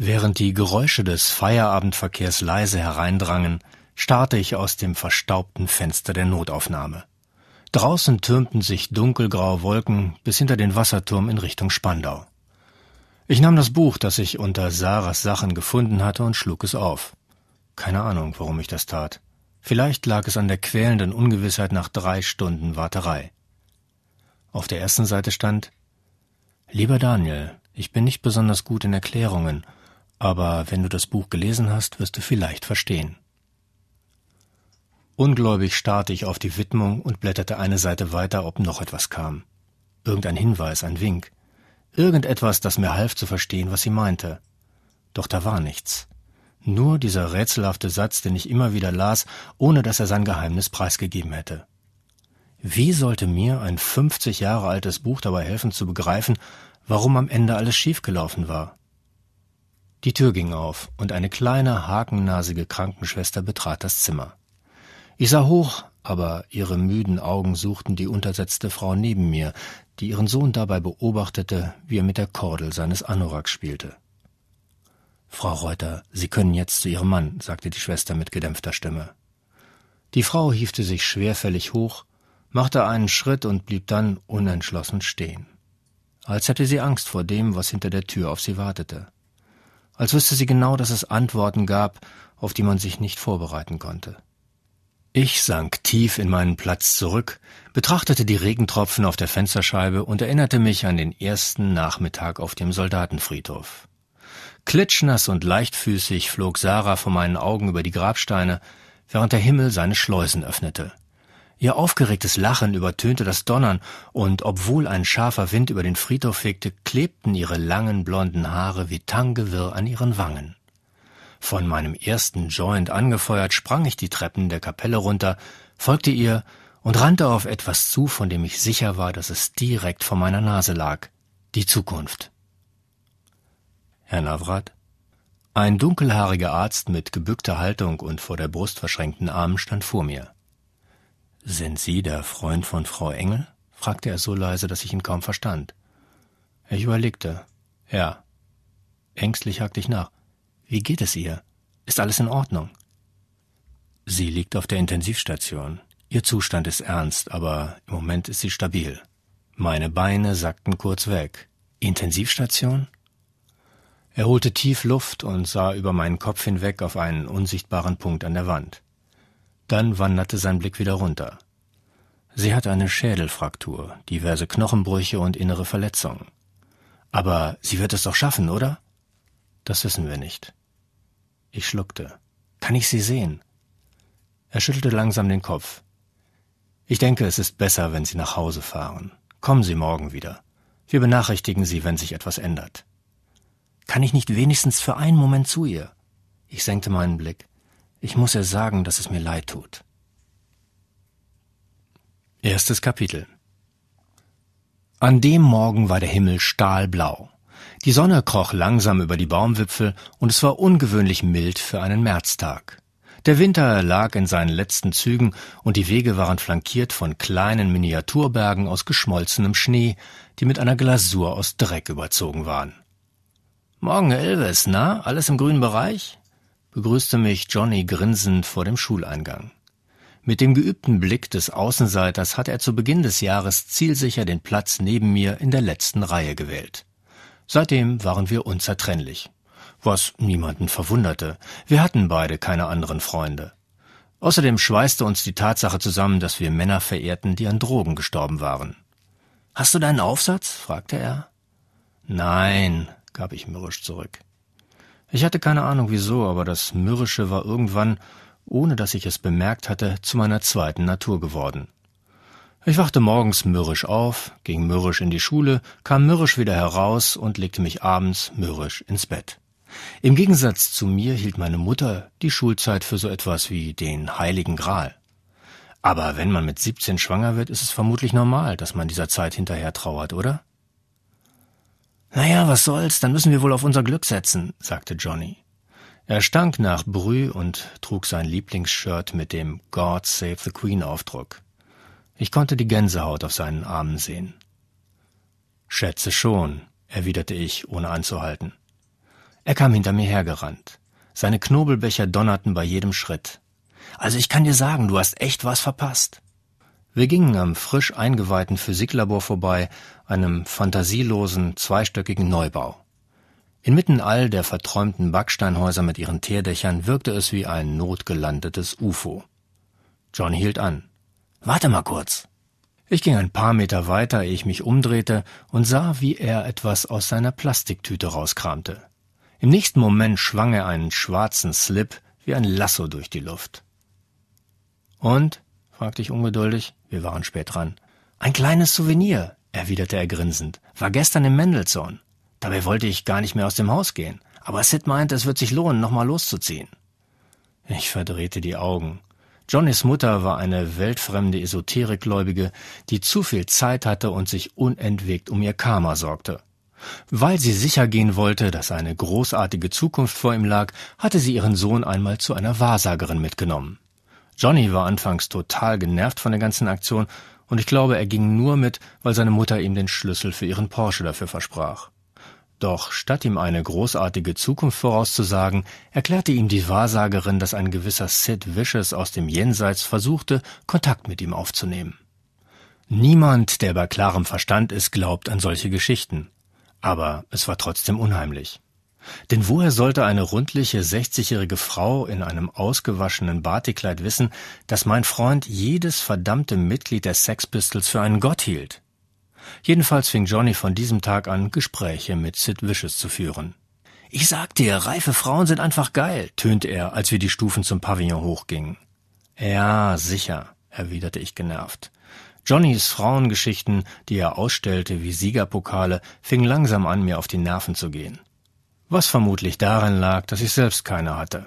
Während die Geräusche des Feierabendverkehrs leise hereindrangen, starrte ich aus dem verstaubten Fenster der Notaufnahme. Draußen türmten sich dunkelgraue Wolken bis hinter den Wasserturm in Richtung Spandau. Ich nahm das Buch, das ich unter Sarahs Sachen gefunden hatte, und schlug es auf. Keine Ahnung, warum ich das tat. Vielleicht lag es an der quälenden Ungewissheit nach drei Stunden Warterei. Auf der ersten Seite stand Lieber Daniel, ich bin nicht besonders gut in Erklärungen aber wenn du das Buch gelesen hast, wirst du vielleicht verstehen. Ungläubig starrte ich auf die Widmung und blätterte eine Seite weiter, ob noch etwas kam. Irgendein Hinweis, ein Wink. Irgendetwas, das mir half zu verstehen, was sie meinte. Doch da war nichts. Nur dieser rätselhafte Satz, den ich immer wieder las, ohne dass er sein Geheimnis preisgegeben hätte. Wie sollte mir ein 50 Jahre altes Buch dabei helfen zu begreifen, warum am Ende alles schiefgelaufen war? Die Tür ging auf, und eine kleine, hakennasige Krankenschwester betrat das Zimmer. Ich sah hoch, aber ihre müden Augen suchten die untersetzte Frau neben mir, die ihren Sohn dabei beobachtete, wie er mit der Kordel seines Anoraks spielte. Frau Reuter, Sie können jetzt zu Ihrem Mann, sagte die Schwester mit gedämpfter Stimme. Die Frau hiefte sich schwerfällig hoch, machte einen Schritt und blieb dann unentschlossen stehen, als hätte sie Angst vor dem, was hinter der Tür auf sie wartete als wüsste sie genau, dass es Antworten gab, auf die man sich nicht vorbereiten konnte. Ich sank tief in meinen Platz zurück, betrachtete die Regentropfen auf der Fensterscheibe und erinnerte mich an den ersten Nachmittag auf dem Soldatenfriedhof. Klitschnass und leichtfüßig flog Sarah vor meinen Augen über die Grabsteine, während der Himmel seine Schleusen öffnete. Ihr aufgeregtes Lachen übertönte das Donnern, und obwohl ein scharfer Wind über den Friedhof fegte, klebten ihre langen blonden Haare wie Tangewirr an ihren Wangen. Von meinem ersten Joint angefeuert, sprang ich die Treppen der Kapelle runter, folgte ihr und rannte auf etwas zu, von dem ich sicher war, dass es direkt vor meiner Nase lag. Die Zukunft. Herr Navrat? Ein dunkelhaariger Arzt mit gebückter Haltung und vor der Brust verschränkten Armen stand vor mir. Sind Sie der Freund von Frau Engel? fragte er so leise, dass ich ihn kaum verstand. Ich überlegte. Ja. Ängstlich hakte ich nach. Wie geht es ihr? Ist alles in Ordnung? Sie liegt auf der Intensivstation. Ihr Zustand ist ernst, aber im Moment ist sie stabil. Meine Beine sackten kurz weg. Intensivstation? Er holte tief Luft und sah über meinen Kopf hinweg auf einen unsichtbaren Punkt an der Wand. Dann wanderte sein Blick wieder runter. Sie hatte eine Schädelfraktur, diverse Knochenbrüche und innere Verletzungen. Aber sie wird es doch schaffen, oder? Das wissen wir nicht. Ich schluckte. Kann ich sie sehen? Er schüttelte langsam den Kopf. Ich denke, es ist besser, wenn Sie nach Hause fahren. Kommen Sie morgen wieder. Wir benachrichtigen Sie, wenn sich etwas ändert. Kann ich nicht wenigstens für einen Moment zu ihr? Ich senkte meinen Blick. Ich muss ihr sagen, dass es mir leid tut. Erstes Kapitel An dem Morgen war der Himmel stahlblau. Die Sonne kroch langsam über die Baumwipfel und es war ungewöhnlich mild für einen Märztag. Der Winter lag in seinen letzten Zügen und die Wege waren flankiert von kleinen Miniaturbergen aus geschmolzenem Schnee, die mit einer Glasur aus Dreck überzogen waren. Morgen, Elvis, na? Alles im grünen Bereich? begrüßte mich Johnny grinsend vor dem Schuleingang. Mit dem geübten Blick des Außenseiters hatte er zu Beginn des Jahres zielsicher den Platz neben mir in der letzten Reihe gewählt. Seitdem waren wir unzertrennlich, was niemanden verwunderte. Wir hatten beide keine anderen Freunde. Außerdem schweißte uns die Tatsache zusammen, dass wir Männer verehrten, die an Drogen gestorben waren. Hast du deinen Aufsatz? fragte er. Nein, gab ich mürrisch zurück. Ich hatte keine Ahnung wieso, aber das Mürrische war irgendwann, ohne dass ich es bemerkt hatte, zu meiner zweiten Natur geworden. Ich wachte morgens mürrisch auf, ging mürrisch in die Schule, kam mürrisch wieder heraus und legte mich abends mürrisch ins Bett. Im Gegensatz zu mir hielt meine Mutter die Schulzeit für so etwas wie den heiligen Gral. Aber wenn man mit 17 schwanger wird, ist es vermutlich normal, dass man dieser Zeit hinterher trauert, oder? Naja, was soll's, dann müssen wir wohl auf unser Glück setzen, sagte Johnny. Er stank nach Brü und trug sein Lieblingsshirt mit dem God Save the Queen Aufdruck. Ich konnte die Gänsehaut auf seinen Armen sehen. Schätze schon, erwiderte ich, ohne anzuhalten. Er kam hinter mir hergerannt. Seine Knobelbecher donnerten bei jedem Schritt. Also ich kann dir sagen, du hast echt was verpasst. Wir gingen am frisch eingeweihten Physiklabor vorbei, einem fantasielosen, zweistöckigen Neubau. Inmitten all der verträumten Backsteinhäuser mit ihren Teerdächern wirkte es wie ein notgelandetes UFO. John hielt an. Warte mal kurz. Ich ging ein paar Meter weiter, ehe ich mich umdrehte und sah, wie er etwas aus seiner Plastiktüte rauskramte. Im nächsten Moment schwang er einen schwarzen Slip wie ein Lasso durch die Luft. Und? fragte ich ungeduldig. Wir waren spät dran. Ein kleines Souvenir, erwiderte er grinsend. War gestern im Mendelssohn. Dabei wollte ich gar nicht mehr aus dem Haus gehen. Aber Sid meint, es wird sich lohnen, nochmal loszuziehen. Ich verdrehte die Augen. Johnnys Mutter war eine weltfremde Esoterikgläubige, die zu viel Zeit hatte und sich unentwegt um ihr Karma sorgte. Weil sie sicher gehen wollte, dass eine großartige Zukunft vor ihm lag, hatte sie ihren Sohn einmal zu einer Wahrsagerin mitgenommen. Johnny war anfangs total genervt von der ganzen Aktion und ich glaube, er ging nur mit, weil seine Mutter ihm den Schlüssel für ihren Porsche dafür versprach. Doch statt ihm eine großartige Zukunft vorauszusagen, erklärte ihm die Wahrsagerin, dass ein gewisser Sid Vicious aus dem Jenseits versuchte, Kontakt mit ihm aufzunehmen. Niemand, der bei klarem Verstand ist, glaubt an solche Geschichten. Aber es war trotzdem unheimlich. Denn woher sollte eine rundliche 60-jährige Frau in einem ausgewaschenen Batikleid wissen, dass mein Freund jedes verdammte Mitglied der Sex Pistols für einen Gott hielt? Jedenfalls fing Johnny von diesem Tag an, Gespräche mit Sid Vicious zu führen. Ich sag dir, reife Frauen sind einfach geil, tönte er, als wir die Stufen zum Pavillon hochgingen. Ja, sicher, erwiderte ich genervt. Johnnys Frauengeschichten, die er ausstellte wie Siegerpokale, fingen langsam an, mir auf die Nerven zu gehen was vermutlich darin lag, dass ich selbst keine hatte.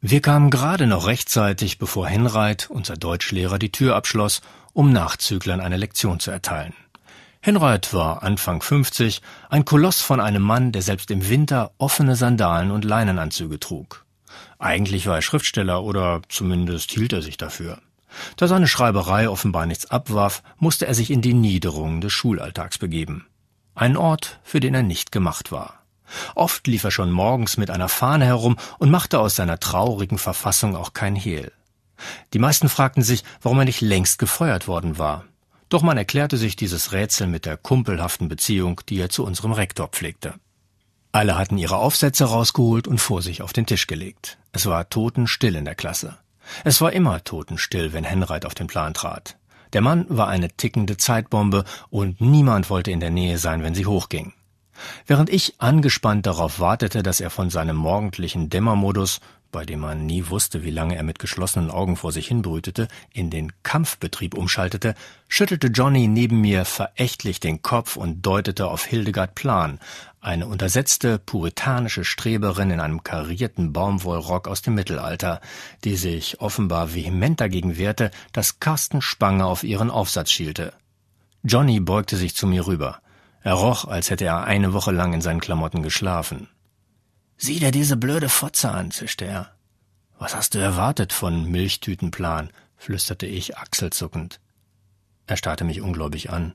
Wir kamen gerade noch rechtzeitig, bevor Henreit, unser Deutschlehrer, die Tür abschloss, um Nachzüglern eine Lektion zu erteilen. Henreit war Anfang 50, ein Koloss von einem Mann, der selbst im Winter offene Sandalen und Leinenanzüge trug. Eigentlich war er Schriftsteller oder zumindest hielt er sich dafür. Da seine Schreiberei offenbar nichts abwarf, musste er sich in die Niederungen des Schulalltags begeben. Ein Ort, für den er nicht gemacht war. Oft lief er schon morgens mit einer Fahne herum und machte aus seiner traurigen Verfassung auch kein Hehl. Die meisten fragten sich, warum er nicht längst gefeuert worden war. Doch man erklärte sich dieses Rätsel mit der kumpelhaften Beziehung, die er zu unserem Rektor pflegte. Alle hatten ihre Aufsätze rausgeholt und vor sich auf den Tisch gelegt. Es war totenstill in der Klasse. Es war immer totenstill, wenn Henreit auf den Plan trat. Der Mann war eine tickende Zeitbombe und niemand wollte in der Nähe sein, wenn sie hochging. Während ich angespannt darauf wartete, dass er von seinem morgendlichen Dämmermodus, bei dem man nie wusste, wie lange er mit geschlossenen Augen vor sich hinbrütete, in den Kampfbetrieb umschaltete, schüttelte Johnny neben mir verächtlich den Kopf und deutete auf Hildegard Plan, eine untersetzte puritanische Streberin in einem karierten Baumwollrock aus dem Mittelalter, die sich offenbar vehement dagegen wehrte, dass Carsten Spange auf ihren Aufsatz schielte. Johnny beugte sich zu mir rüber. Er roch, als hätte er eine Woche lang in seinen Klamotten geschlafen. Sieh dir diese blöde Fotze an, zischte er. Was hast du erwartet von Milchtütenplan? flüsterte ich achselzuckend. Er starrte mich ungläubig an.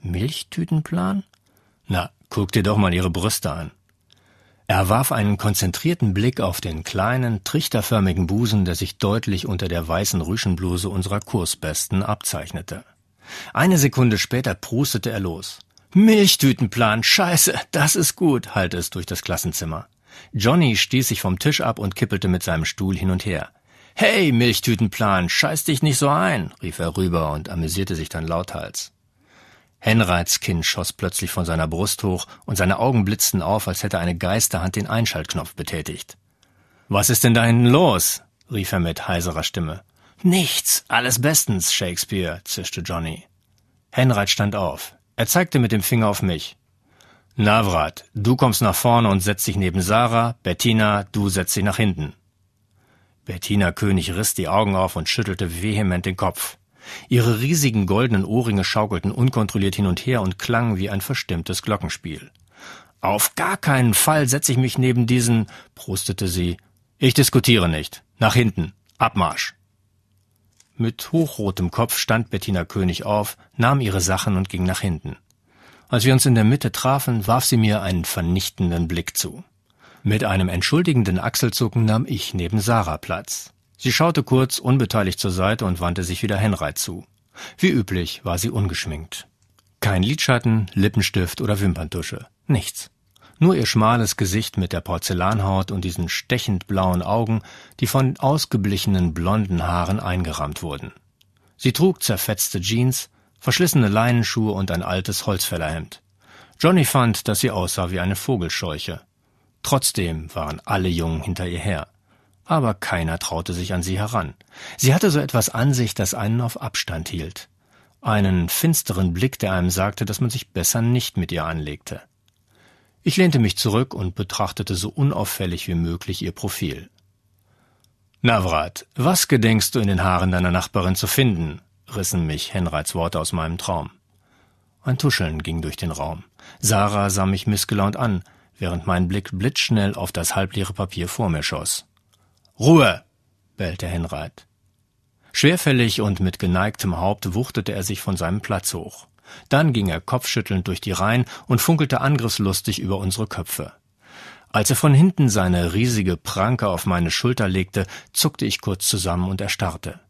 Milchtütenplan? Na, guck dir doch mal ihre Brüste an. Er warf einen konzentrierten Blick auf den kleinen, trichterförmigen Busen, der sich deutlich unter der weißen Rüschenbluse unserer Kursbesten abzeichnete. Eine Sekunde später prustete er los. Milchtütenplan, scheiße, das ist gut, hallte es durch das Klassenzimmer. Johnny stieß sich vom Tisch ab und kippelte mit seinem Stuhl hin und her. Hey, Milchtütenplan, scheiß dich nicht so ein, rief er rüber und amüsierte sich dann lauthals. Henreits Kinn schoss plötzlich von seiner Brust hoch und seine Augen blitzten auf, als hätte eine Geisterhand den Einschaltknopf betätigt. Was ist denn da hinten los? rief er mit heiserer Stimme. Nichts, alles bestens, Shakespeare, zischte Johnny. Henreit stand auf. Er zeigte mit dem Finger auf mich. Navrat, du kommst nach vorne und setzt dich neben Sarah, Bettina, du setzt dich nach hinten. Bettina König riss die Augen auf und schüttelte vehement den Kopf. Ihre riesigen goldenen Ohrringe schaukelten unkontrolliert hin und her und klangen wie ein verstimmtes Glockenspiel. Auf gar keinen Fall setze ich mich neben diesen, prustete sie. Ich diskutiere nicht. Nach hinten. Abmarsch. Mit hochrotem Kopf stand Bettina König auf, nahm ihre Sachen und ging nach hinten. Als wir uns in der Mitte trafen, warf sie mir einen vernichtenden Blick zu. Mit einem entschuldigenden Achselzucken nahm ich neben Sarah Platz. Sie schaute kurz unbeteiligt zur Seite und wandte sich wieder Henrei zu. Wie üblich war sie ungeschminkt. Kein Lidschatten, Lippenstift oder Wimperntusche. Nichts. Nur ihr schmales Gesicht mit der Porzellanhaut und diesen stechend blauen Augen, die von ausgeblichenen blonden Haaren eingerahmt wurden. Sie trug zerfetzte Jeans, verschlissene Leinenschuhe und ein altes Holzfällerhemd. Johnny fand, dass sie aussah wie eine Vogelscheuche. Trotzdem waren alle Jungen hinter ihr her. Aber keiner traute sich an sie heran. Sie hatte so etwas an sich, das einen auf Abstand hielt. Einen finsteren Blick, der einem sagte, dass man sich besser nicht mit ihr anlegte. Ich lehnte mich zurück und betrachtete so unauffällig wie möglich ihr Profil. Navrat, was gedenkst du in den Haaren deiner Nachbarin zu finden? rissen mich Henreits Worte aus meinem Traum. Ein Tuscheln ging durch den Raum. Sarah sah mich missgelaunt an, während mein Blick blitzschnell auf das halbleere Papier vor mir schoss. Ruhe! bellte Henreit. Schwerfällig und mit geneigtem Haupt wuchtete er sich von seinem Platz hoch. Dann ging er kopfschüttelnd durch die Reihen und funkelte angriffslustig über unsere Köpfe. Als er von hinten seine riesige Pranke auf meine Schulter legte, zuckte ich kurz zusammen und erstarrte.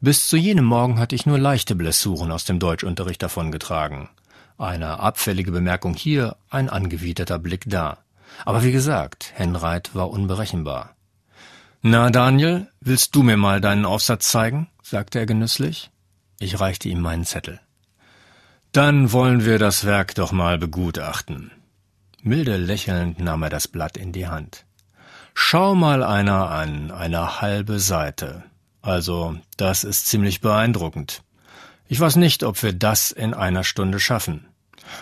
Bis zu jenem Morgen hatte ich nur leichte Blessuren aus dem Deutschunterricht davongetragen. Eine abfällige Bemerkung hier, ein angewiderter Blick da. Aber wie gesagt, Henreit war unberechenbar. Na, Daniel, willst du mir mal deinen Aufsatz zeigen? sagte er genüsslich. Ich reichte ihm meinen Zettel. Dann wollen wir das Werk doch mal begutachten. Milde lächelnd nahm er das Blatt in die Hand. Schau mal einer an, eine halbe Seite. Also, das ist ziemlich beeindruckend. Ich weiß nicht, ob wir das in einer Stunde schaffen.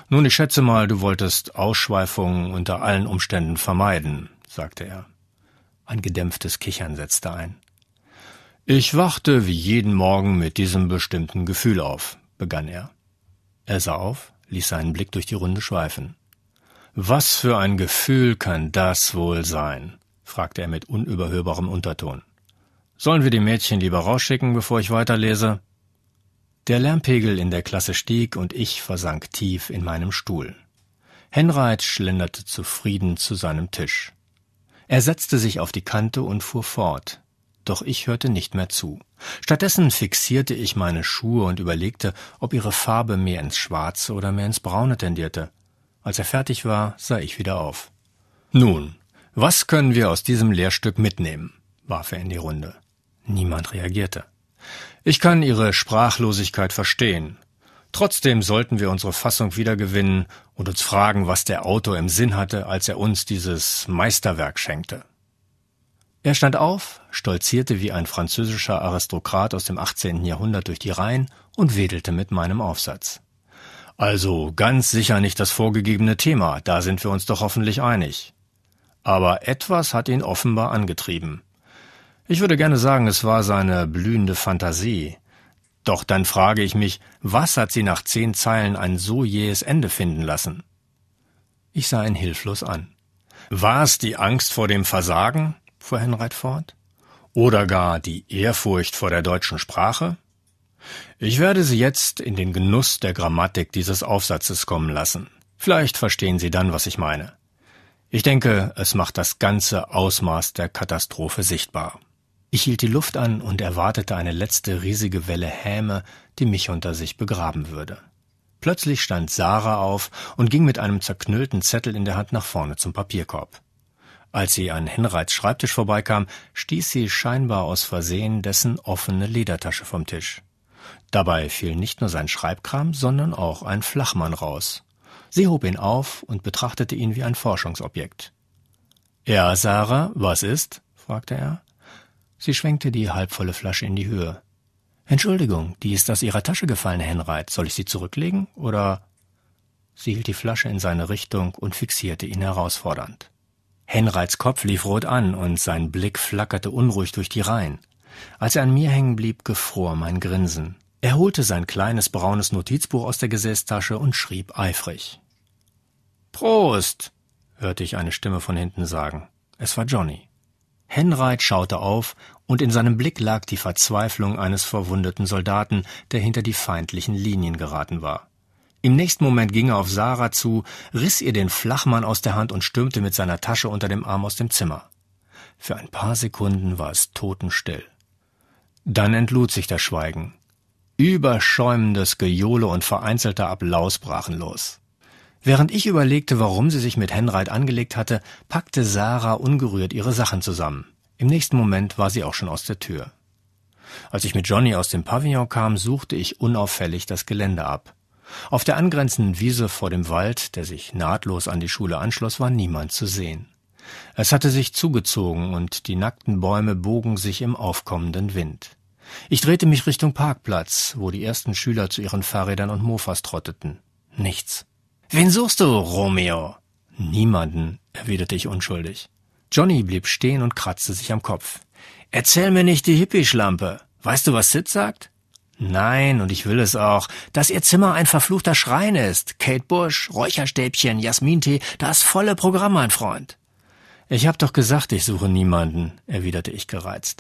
Nun, ich schätze mal, du wolltest Ausschweifungen unter allen Umständen vermeiden, sagte er. Ein gedämpftes Kichern setzte ein. Ich wachte wie jeden Morgen mit diesem bestimmten Gefühl auf, begann er. Er sah auf, ließ seinen Blick durch die Runde schweifen. Was für ein Gefühl kann das wohl sein? fragte er mit unüberhörbarem Unterton. Sollen wir die Mädchen lieber rausschicken, bevor ich weiterlese? Der Lärmpegel in der Klasse stieg und ich versank tief in meinem Stuhl. Henreit schlenderte zufrieden zu seinem Tisch. Er setzte sich auf die Kante und fuhr fort. Doch ich hörte nicht mehr zu. Stattdessen fixierte ich meine Schuhe und überlegte, ob ihre Farbe mehr ins Schwarze oder mehr ins Braune tendierte. Als er fertig war, sah ich wieder auf. Nun, was können wir aus diesem Lehrstück mitnehmen? warf er in die Runde. Niemand reagierte. Ich kann Ihre Sprachlosigkeit verstehen. Trotzdem sollten wir unsere Fassung wiedergewinnen und uns fragen, was der Autor im Sinn hatte, als er uns dieses Meisterwerk schenkte. Er stand auf, stolzierte wie ein französischer Aristokrat aus dem 18. Jahrhundert durch die Reihen und wedelte mit meinem Aufsatz. Also ganz sicher nicht das vorgegebene Thema, da sind wir uns doch hoffentlich einig. Aber etwas hat ihn offenbar angetrieben. Ich würde gerne sagen, es war seine blühende Fantasie. Doch dann frage ich mich, was hat sie nach zehn Zeilen ein so jähes Ende finden lassen? Ich sah ihn hilflos an. War es die Angst vor dem Versagen? fuhr Henreit fort, oder gar die Ehrfurcht vor der deutschen Sprache? Ich werde Sie jetzt in den Genuss der Grammatik dieses Aufsatzes kommen lassen. Vielleicht verstehen Sie dann, was ich meine. Ich denke, es macht das ganze Ausmaß der Katastrophe sichtbar. Ich hielt die Luft an und erwartete eine letzte riesige Welle Häme, die mich unter sich begraben würde. Plötzlich stand Sarah auf und ging mit einem zerknüllten Zettel in der Hand nach vorne zum Papierkorb. Als sie an Henreits Schreibtisch vorbeikam, stieß sie scheinbar aus Versehen dessen offene Ledertasche vom Tisch. Dabei fiel nicht nur sein Schreibkram, sondern auch ein Flachmann raus. Sie hob ihn auf und betrachtete ihn wie ein Forschungsobjekt. Ja, Sarah, was ist? fragte er. Sie schwenkte die halbvolle Flasche in die Höhe. Entschuldigung, die ist aus Ihrer Tasche gefallen, Henreit. Soll ich sie zurücklegen? Oder? Sie hielt die Flasche in seine Richtung und fixierte ihn herausfordernd. Henreids Kopf lief rot an und sein Blick flackerte unruhig durch die Reihen. Als er an mir hängen blieb, gefror mein Grinsen. Er holte sein kleines braunes Notizbuch aus der Gesäßtasche und schrieb eifrig. Prost! hörte ich eine Stimme von hinten sagen. Es war Johnny. Henreit schaute auf, und in seinem Blick lag die Verzweiflung eines verwundeten Soldaten, der hinter die feindlichen Linien geraten war. Im nächsten Moment ging er auf Sarah zu, riss ihr den Flachmann aus der Hand und stürmte mit seiner Tasche unter dem Arm aus dem Zimmer. Für ein paar Sekunden war es totenstill. Dann entlud sich das Schweigen. Überschäumendes Gejohle und vereinzelter Applaus brachen los. Während ich überlegte, warum sie sich mit Henreit angelegt hatte, packte Sarah ungerührt ihre Sachen zusammen. Im nächsten Moment war sie auch schon aus der Tür. Als ich mit Johnny aus dem Pavillon kam, suchte ich unauffällig das Gelände ab. Auf der angrenzenden Wiese vor dem Wald, der sich nahtlos an die Schule anschloss, war niemand zu sehen. Es hatte sich zugezogen und die nackten Bäume bogen sich im aufkommenden Wind. Ich drehte mich Richtung Parkplatz, wo die ersten Schüler zu ihren Fahrrädern und Mofas trotteten. Nichts. Wen suchst du, Romeo? Niemanden, erwiderte ich unschuldig. Johnny blieb stehen und kratzte sich am Kopf. Erzähl mir nicht die Hippie-Schlampe. Weißt du, was Sid sagt? Nein, und ich will es auch. Dass ihr Zimmer ein verfluchter Schrein ist. Kate Bush, Räucherstäbchen, Jasmintee, das volle Programm, mein Freund. Ich hab doch gesagt, ich suche niemanden, erwiderte ich gereizt.